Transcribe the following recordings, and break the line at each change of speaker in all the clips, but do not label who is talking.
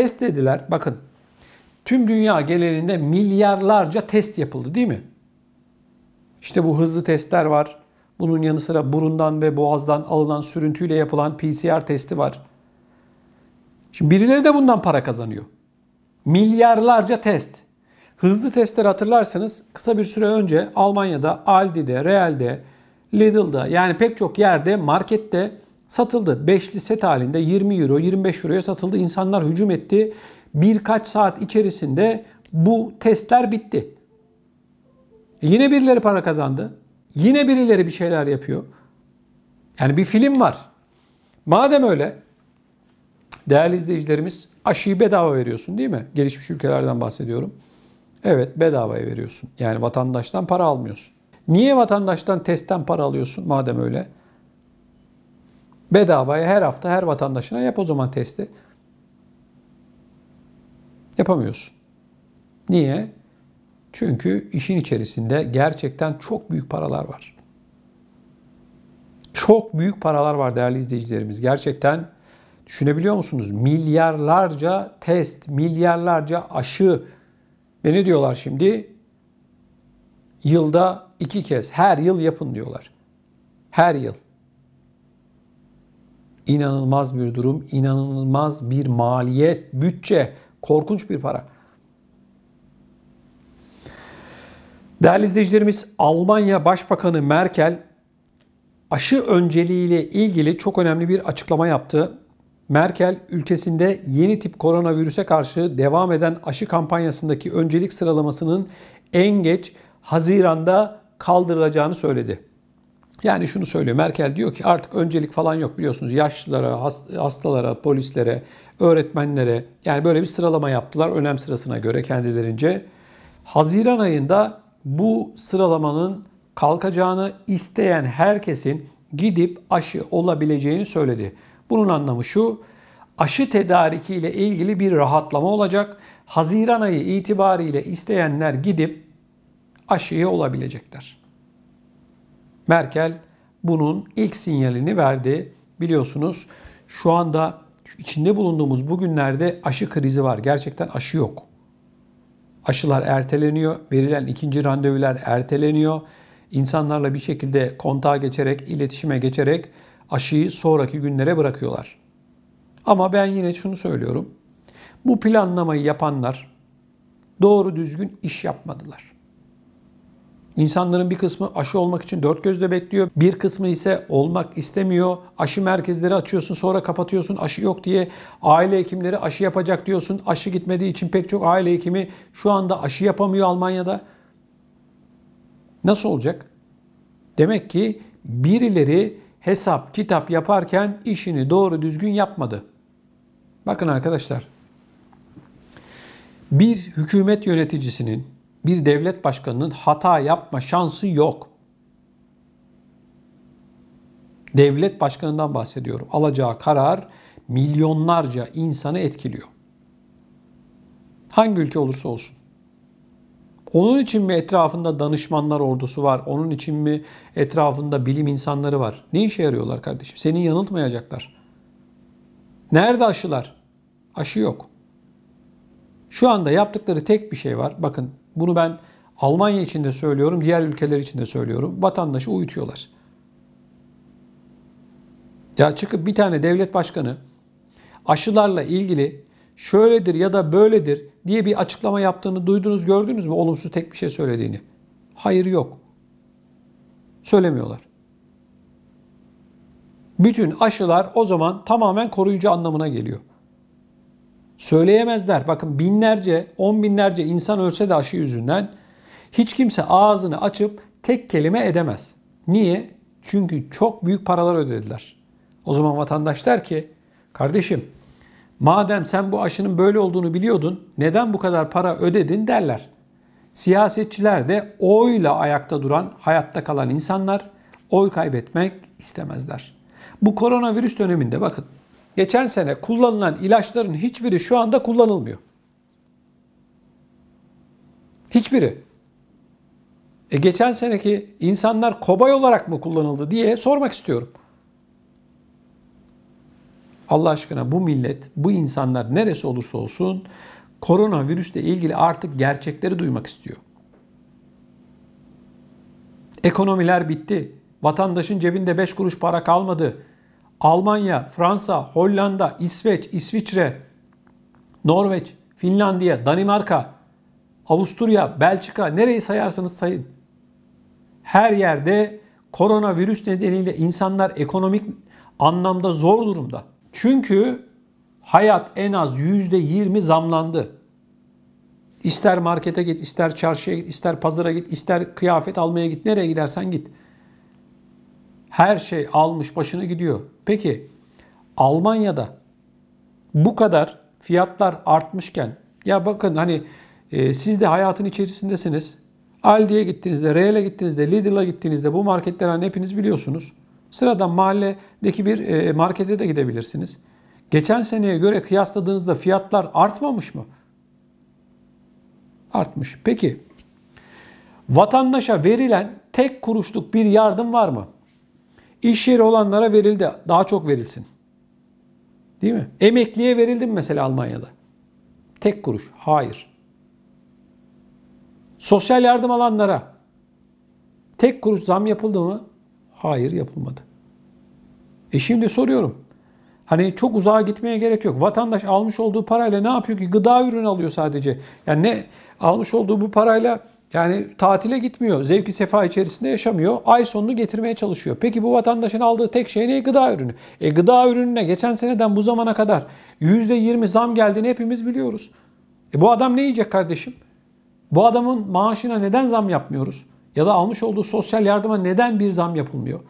Test dediler. Bakın tüm dünya genelinde milyarlarca test yapıldı değil mi? İşte bu hızlı testler var. Bunun yanı sıra burundan ve boğazdan alınan sürüntüyle yapılan PCR testi var. Şimdi birileri de bundan para kazanıyor. Milyarlarca test. Hızlı testler hatırlarsanız kısa bir süre önce Almanya'da Aldi'de, Real'de, Lidl'da yani pek çok yerde markette satıldı. Beşli set halinde 20 euro, 25 euroya satıldı. İnsanlar hücum etti. Birkaç saat içerisinde bu testler bitti. Yine birileri para kazandı. Yine birileri bir şeyler yapıyor. Yani bir film var. Madem öyle değerli izleyicilerimiz aşıyı bedava veriyorsun değil mi? Gelişmiş ülkelerden bahsediyorum. Evet bedavaya veriyorsun. Yani vatandaştan para almıyorsun. Niye vatandaştan testten para alıyorsun madem öyle? Bedavaya her hafta her vatandaşına yap o zaman testi. Yapamıyorsun. Niye? Çünkü işin içerisinde gerçekten çok büyük paralar var. Çok büyük paralar var değerli izleyicilerimiz. Gerçekten düşünebiliyor musunuz? Milyarlarca test, milyarlarca aşı. Ve ne diyorlar şimdi? Yılda iki kez, her yıl yapın diyorlar. Her yıl. İnanılmaz bir durum, inanılmaz bir maliyet, bütçe, korkunç bir para. Değerli izleyicilerimiz, Almanya Başbakanı Merkel aşı önceliğiyle ilgili çok önemli bir açıklama yaptı. Merkel ülkesinde yeni tip koronavirüse karşı devam eden aşı kampanyasındaki öncelik sıralamasının en geç Haziran'da kaldırılacağını söyledi. Yani şunu söylüyor Merkel diyor ki artık öncelik falan yok biliyorsunuz yaşlılara, hastalara, polislere, öğretmenlere yani böyle bir sıralama yaptılar önem sırasına göre kendilerince. Haziran ayında bu sıralamanın kalkacağını isteyen herkesin gidip aşı olabileceğini söyledi. Bunun anlamı şu aşı tedariki ile ilgili bir rahatlama olacak. Haziran ayı itibariyle isteyenler gidip aşıya olabilecekler. Merkel bunun ilk sinyalini verdi. Biliyorsunuz şu anda içinde bulunduğumuz bugünlerde aşı krizi var. Gerçekten aşı yok. Aşılar erteleniyor, verilen ikinci randevular erteleniyor. İnsanlarla bir şekilde kontağa geçerek, iletişime geçerek aşıyı sonraki günlere bırakıyorlar. Ama ben yine şunu söylüyorum. Bu planlamayı yapanlar doğru düzgün iş yapmadılar. İnsanların bir kısmı aşı olmak için dört gözle bekliyor. Bir kısmı ise olmak istemiyor. Aşı merkezleri açıyorsun sonra kapatıyorsun aşı yok diye. Aile hekimleri aşı yapacak diyorsun. Aşı gitmediği için pek çok aile hekimi şu anda aşı yapamıyor Almanya'da. Nasıl olacak? Demek ki birileri hesap kitap yaparken işini doğru düzgün yapmadı. Bakın arkadaşlar. Bir hükümet yöneticisinin bir devlet başkanının hata yapma şansı yok. Devlet başkanından bahsediyorum. Alacağı karar milyonlarca insanı etkiliyor. Hangi ülke olursa olsun. Onun için mi etrafında danışmanlar ordusu var? Onun için mi etrafında bilim insanları var? Ne işe yarıyorlar kardeşim? Seni yanıltmayacaklar. Nerede aşılar? Aşı yok. Şu anda yaptıkları tek bir şey var. Bakın bunu ben Almanya için de söylüyorum, diğer ülkeler için de söylüyorum. Vatandaşı uyutuyorlar. Ya çıkıp bir tane devlet başkanı aşılarla ilgili şöyledir ya da böyledir diye bir açıklama yaptığını duydunuz, gördünüz mü olumsuz tek bir şey söylediğini? Hayır yok. Söylemiyorlar. Bütün aşılar o zaman tamamen koruyucu anlamına geliyor. Söyleyemezler. Bakın binlerce, on binlerce insan ölse de aşı yüzünden hiç kimse ağzını açıp tek kelime edemez. Niye? Çünkü çok büyük paralar ödediler. O zaman vatandaş der ki, kardeşim madem sen bu aşının böyle olduğunu biliyordun, neden bu kadar para ödedin derler. Siyasetçiler de oyla ayakta duran, hayatta kalan insanlar oy kaybetmek istemezler. Bu koronavirüs döneminde bakın geçen sene kullanılan ilaçların hiçbiri şu anda kullanılmıyor. Hiçbiri. E geçen seneki insanlar kobay olarak mı kullanıldı diye sormak istiyorum. Allah aşkına bu millet, bu insanlar neresi olursa olsun koronavirüsle ilgili artık gerçekleri duymak istiyor. Ekonomiler bitti. Vatandaşın cebinde 5 kuruş para kalmadı. Almanya, Fransa, Hollanda, İsveç, İsviçre, Norveç, Finlandiya, Danimarka, Avusturya, Belçika nereyi sayarsanız sayın. Her yerde koronavirüs nedeniyle insanlar ekonomik anlamda zor durumda. Çünkü hayat en az %20 zamlandı. İster markete git, ister çarşıya git, ister pazara git, ister kıyafet almaya git, nereye gidersen git. Her şey almış başını gidiyor. Peki Almanya'da bu kadar fiyatlar artmışken ya bakın hani e, siz de hayatın içerisindesiniz. Aldi'ye gittiğinizde, Real'e gittiğinizde, Lidl'a gittiğinizde bu marketler hani hepiniz biliyorsunuz. Sıradan mahalledeki bir e, markete de gidebilirsiniz. Geçen seneye göre kıyasladığınızda fiyatlar artmamış mı? Artmış. Peki vatandaşa verilen tek kuruşluk bir yardım var mı? İş yeri olanlara verildi. Daha çok verilsin. Değil mi? Emekliye verildi mi mesela Almanya'da? Tek kuruş. Hayır. Sosyal yardım alanlara tek kuruş zam yapıldı mı? Hayır yapılmadı. E şimdi soruyorum. Hani çok uzağa gitmeye gerek yok. Vatandaş almış olduğu parayla ne yapıyor ki? Gıda ürünü alıyor sadece. Yani ne almış olduğu bu parayla yani tatile gitmiyor, zevki sefa içerisinde yaşamıyor, ay sonunu getirmeye çalışıyor. Peki bu vatandaşın aldığı tek şey ne? Gıda ürünü. E gıda ürününe geçen seneden bu zamana kadar %20 zam geldiğini hepimiz biliyoruz. E bu adam ne yiyecek kardeşim? Bu adamın maaşına neden zam yapmıyoruz? Ya da almış olduğu sosyal yardıma neden bir zam yapılmıyor?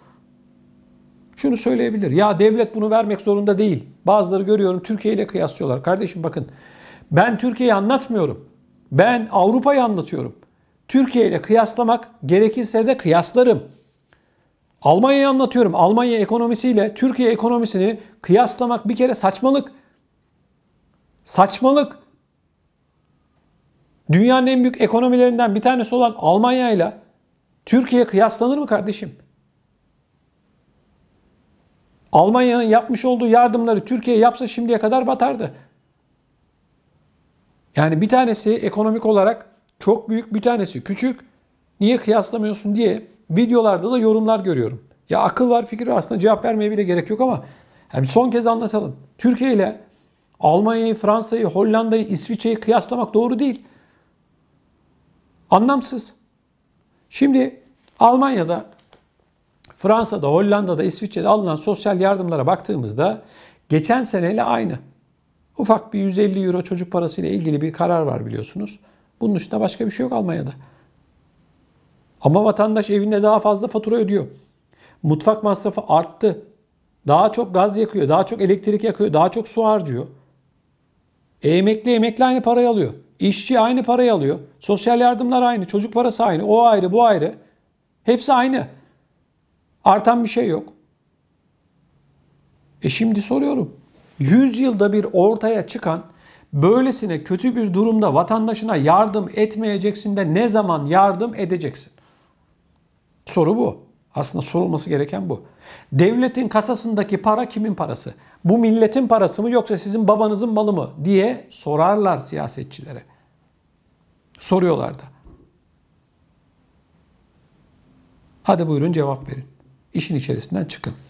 Şunu söyleyebilir. Ya devlet bunu vermek zorunda değil. Bazıları görüyorum Türkiye ile kıyaslıyorlar. Kardeşim bakın ben Türkiye'yi anlatmıyorum. Ben Avrupa'yı anlatıyorum. Türkiye ile kıyaslamak gerekirse de kıyaslarım. Almanya'yı anlatıyorum. Almanya ekonomisiyle Türkiye ekonomisini kıyaslamak bir kere saçmalık. Saçmalık. Dünyanın en büyük ekonomilerinden bir tanesi olan Almanya ile Türkiye kıyaslanır mı kardeşim? Almanya'nın yapmış olduğu yardımları Türkiye yapsa şimdiye kadar batardı. Yani bir tanesi ekonomik olarak çok büyük bir tanesi küçük. Niye kıyaslamıyorsun diye videolarda da yorumlar görüyorum. Ya akıl var fikir var aslında cevap vermeye bile gerek yok ama yani son kez anlatalım. Türkiye ile Almanya'yı, Fransa'yı, Hollanda'yı, İsviçre'yi kıyaslamak doğru değil. Anlamsız. Şimdi Almanya'da, Fransa'da, Hollanda'da, İsviçre'de alınan sosyal yardımlara baktığımızda geçen seneyle aynı. Ufak bir 150 euro çocuk parası ile ilgili bir karar var biliyorsunuz. Bunun dışında başka bir şey yok Almanya'da. Ama vatandaş evinde daha fazla fatura ödüyor. Mutfak masrafı arttı. Daha çok gaz yakıyor, daha çok elektrik yakıyor, daha çok su harcıyor. E, emekli emekli aynı parayı alıyor. İşçi aynı parayı alıyor. Sosyal yardımlar aynı, çocuk parası aynı, o ayrı, bu ayrı. Hepsi aynı. Artan bir şey yok. E şimdi soruyorum. 100 yılda bir ortaya çıkan Böylesine kötü bir durumda vatandaşına yardım etmeyeceksin de ne zaman yardım edeceksin? Soru bu. Aslında sorulması gereken bu. Devletin kasasındaki para kimin parası? Bu milletin parası mı yoksa sizin babanızın malı mı diye sorarlar siyasetçilere. Soruyorlar da. Hadi buyurun cevap verin. İşin içerisinden çıkın.